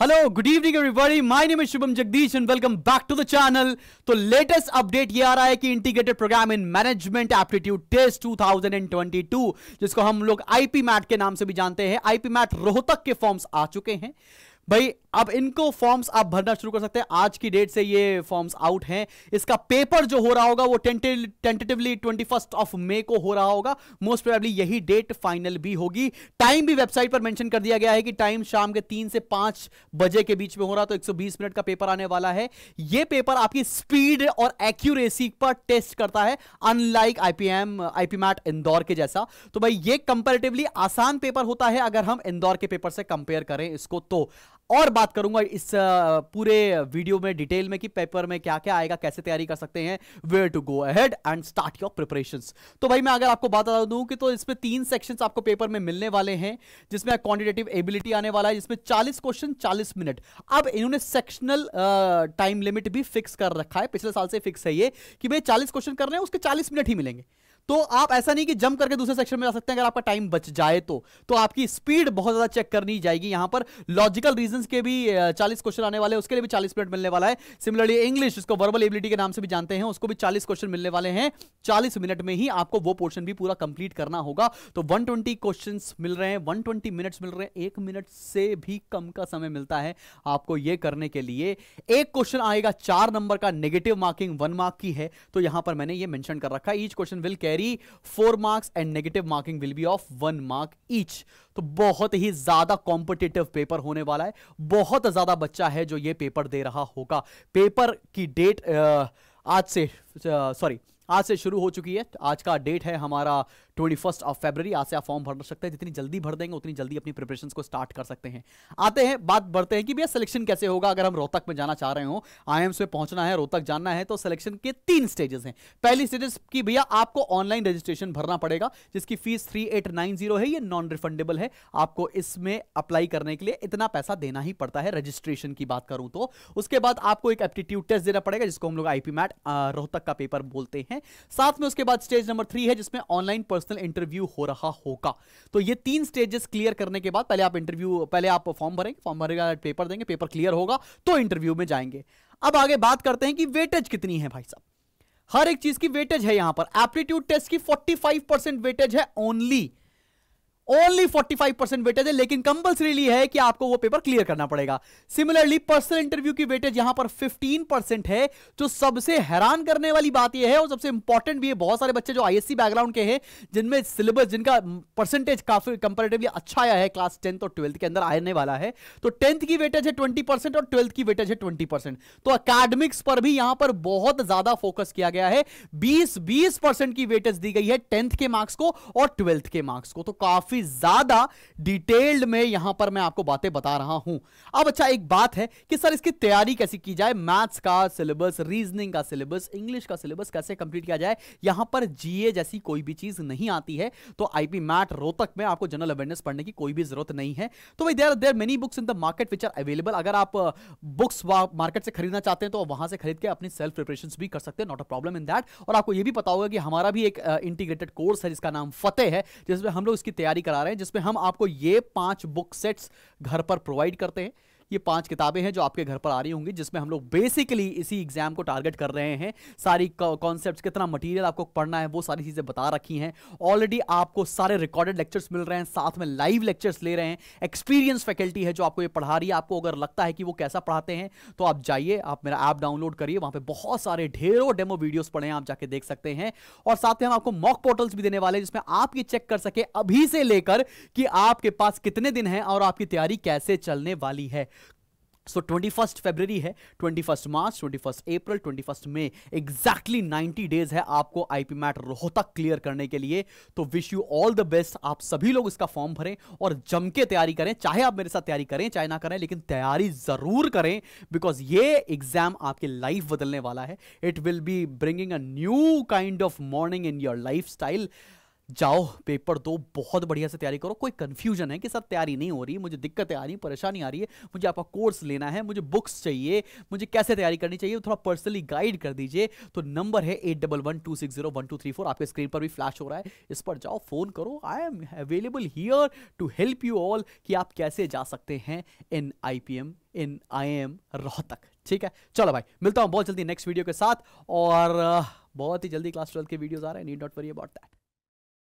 hello good evening everybody my name Shubham Jagdish and welcome back to the channel तो latest update ये आ रहा है कि integrated programme in management aptitude test 2022 जिसको हम लोग आईपी मैट के नाम से भी जानते हैं आईपी मैट रोहतक के फॉर्म्स आ चुके हैं भाई अब इनको फॉर्म्स आप भरना शुरू कर सकते हैं आज की डेट से ये फॉर्म्स आउट हैं इसका पेपर जो हो रहा होगा वो tentatively twenty first of May को हो रहा होगा मोस्ट प्रोबेबली यही डेट फाइनल भी होगी टाइम भी वेबसाइट पर मेंशन कर दिया गया है कि टाइम शाम के तीन से पांच बजे के बीच में हो रहा तो एक मिनट का पेपर आने वाला है ये पेपर आपकी स्पीड और एक्यूरेसी पर टेस्ट करता है unlike IPM IPMAT Indore के जैसा तो भाई ये कंपेरेटिवली आसान पेपर होता है अगर हम इंदौर के पेपर से कंपेयर करें इसको तो और बात करूंगा इस पूरे वीडियो में डिटेल में कि पेपर में क्या क्या आएगा कैसे तैयारी कर सकते हैं where to go ahead and start your preparation तो भाई मैं अगर आपको बात बता दूं कि तो इसमें तीन सेक्शंस आपको पेपर में मिलने वाले हैं जिसमें क्वांटिटेटिव एबिलिटी आने वाला है जिसमें 40 क्वेश्चन 40 मिनट अब इन्होंने सेक्शनल टाइम लिमिट भी फिक्स कर रखा है पिछले साल से फिक्स है ये कि भाई चालीस क्वेश्चन कर रहे हैं उसके चालीस मिनट ही मिलेंगे तो आप ऐसा नहीं कि जंप करके दूसरे सेक्शन में जा सकते हैं अगर आपका टाइम बच जाए तो तो आपकी स्पीड बहुत ज्यादा चेक करनी जाएगी यहां पर लॉजिकल रीजन के भी चालीस क्वेश्चन आने वाले उसके लिए भी चालीस मिनट मिलने वाला है सिमिलरली इंग्लिश जिसको वर्बल एबिलिटी के नाम से भी जानते हैं उसको भी चालीस क्वेश्चन मिलने वाले हैं चालीस मिनट में ही आपको वो पोर्शन भी पूरा कंप्लीट करना होगा तो वन क्वेश्चन मिल रहे हैं वन मिनट मिल रहे हैं एक मिनट से भी कम का समय मिलता है आपको यह करने के लिए एक क्वेश्चन आएगा चार नंबर का नेगेटिव मार्किंग वन मार्क की है तो यहां पर मैंने ये मेंशन कर रखा है each question will carry carry four marks and negative marking will be of one mark each तो बहुत ही ज्यादा कॉम्पिटेटिव पेपर होने वाला है बहुत ज्यादा बच्चा है जो ये पेपर दे रहा होगा पेपर की डेट आज से सॉरी आज से शुरू हो चुकी है आज का डेट है हमारा ट्वेंटी फर्स्ट ऑफ फेब्रवरी आज से आप फॉर्म भर सकते हैं जितनी जल्दी भर देंगे उतनी जल्दी अपनी प्रिपरेशन को स्टार्ट कर सकते हैं आते हैं बात बढ़ते हैं कि भैया सिलेक्शन कैसे होगा अगर हम रोहतक में जाना चाह रहे हो आई में पहुंचना है रोहतक जानना है तो सिलेक्शन के तीन स्टेजेस हैं पहली स्टेजेस की भैया आपको ऑनलाइन रजिस्ट्रेशन भरना पड़ेगा जिसकी फीस थ्री है ये नॉन रिफंडेबल है आपको इसमें अप्लाई करने के लिए इतना पैसा देना ही पड़ता है रजिस्ट्रेशन की बात करूं तो उसके बाद आपको एक एप्टीट्यूड टेस्ट देना पड़ेगा जिसको हम लोग आईपी मैट रोहतक का पेपर बोलते हैं साथ में उसके बाद स्टेज नंबर थ्री है जिसमें ऑनलाइन पर्सनल इंटरव्यू हो रहा होगा तो ये तीन स्टेजेस क्लियर करने के बाद पहले आप इंटरव्यू पहले आप फॉर्म भरेंगे फॉर्म भरेगा पेपर देंगे पेपर क्लियर होगा तो इंटरव्यू में जाएंगे अब आगे बात करते हैं कि वेटेज कितनी है भाई साहब हर एक चीज की वेटेज है यहां पर एप्टीट्यूड टेस्ट की फोर्टी परसेंट वेटेज है ओनली ओनली 45 परसेंट वेटेज है लेकिन कंपल्सरीली है कि आपको वो पेपर क्लियर करना पड़ेगा सिमिलरली पर्सनल इंटरव्यू की वेटेज यहां पर 15 परसेंट है जो सबसे हैरान करने वाली बात यह है और सबसे इंपॉर्टेंट भी है बहुत सारे बच्चे जो आईएससी बैकग्राउंड के हैं जिनमें सिलेबस जिनका परसेंटेज काफी कंपेरेटिवली अच्छा आया है क्लास टेंथ और ट्वेल्थ के अंदर आने वाला है तो टेंथ की वेटेज है ट्वेंटी परसेंट और ट्वेल्थ की वेटेज है ट्वेंटी परसेंट तो अकेडमिक्स पर भी यहां पर बहुत ज्यादा फोकस किया गया है बीस बीस परसेंट की वेटेज दी गई है टेंथ के मार्क्स को और ट्वेल्थ के मार्क्स को तो काफी काफी ज्यादा डिटेल्ड में यहां पर मैं आपको बातें बता रहा हूं अब अच्छा एक बात है कि सर इसकी तैयारी कैसे की जाए मैथ्स का सिलेबस रीजनिंग का सिलेबस इंग्लिश का सिलेबस कैसे कंप्लीट किया जाए यहां पर जीए जैसी कोई भी चीज नहीं आती है तो आईपी मैट रोहतक में आपको जनरल अवेयरनेस पढ़ने की कोई भी जरूरत नहीं है तो भाई there there many books in the market which are available अगर आप बुक्स uh, मार्केट से खरीदना चाहते हैं तो वहां से खरीद के अपनी सेल्फ प्रिपरेशन भी कर सकते हैं not a problem in that और आपको यह भी पता होगा कि हमारा भी एक इंटीग्रेटेड uh, कोर्स है जिसका नाम फतेह है जिसमें हम लोग इसकी तैयारी करा रहे हैं जिसमें हम आपको ये पांच बुक सेट्स घर पर प्रोवाइड करते हैं ये पांच किताबें हैं जो आपके घर पर आ रही होंगी जिसमें हम लोग बेसिकली इसी एग्जाम को टारगेट कर रहे हैं सारी कॉन्सेप्ट कितना मटीरियल आपको पढ़ना है वो सारी चीज़ें बता रखी हैं ऑलरेडी आपको सारे रिकॉर्डेड लेक्चर्स मिल रहे हैं साथ में लाइव लेक्चर्स ले रहे हैं एक्सपीरियंस फैकल्टी है जो आपको ये पढ़ा रही है आपको अगर लगता है कि वो कैसा पढ़ाते हैं तो आप जाइए आप मेरा ऐप डाउनलोड करिए वहां पर बहुत सारे ढेरों डेमो वीडियोज पढ़े आप जाके देख सकते हैं और साथ में हम आपको मॉक पोर्टल्स भी देने वाले हैं जिसमें आप ये चेक कर सके अभी से लेकर कि आपके पास कितने दिन हैं और आपकी तैयारी कैसे चलने वाली है सो ट्वेंटी फर्स्ट फेब्रवरी है twenty first March twenty first April twenty first May exactly ninety days है आपको आईपी मैट रोहतक क्लियर करने के लिए तो wish you all the best आप सभी लोग इसका फॉर्म भरें और जम के तैयारी करें चाहे आप मेरे साथ तैयारी करें चाहे ना करें लेकिन तैयारी जरूर करें बिकॉज ये एग्जाम आपके लाइफ बदलने वाला है it will be bringing a new kind of morning in your life style जाओ पेपर दो बहुत बढ़िया से तैयारी करो कोई कंफ्यूजन है कि सर तैयारी नहीं हो रही मुझे दिक्कतें आ रही परेशानी आ रही है मुझे आपका कोर्स लेना है मुझे बुक्स चाहिए मुझे कैसे तैयारी करनी चाहिए थोड़ा पर्सनली गाइड कर दीजिए तो नंबर है eight double one two six zero one two three four आपके स्क्रीन पर भी फ्लैश हो रहा है इस पर जाओ फोन करो I am available here to help you all कि आप कैसे जा सकते हैं in I P M in I M Rohtak ठीक है चलो भाई मिलता हूँ बहुत जल्दी नेक्स्ट वीडियो के साथ और बहुत ही जल्दी क्लास ट्वेल्थ के वीडियोज आ रहे हैं need not worry about that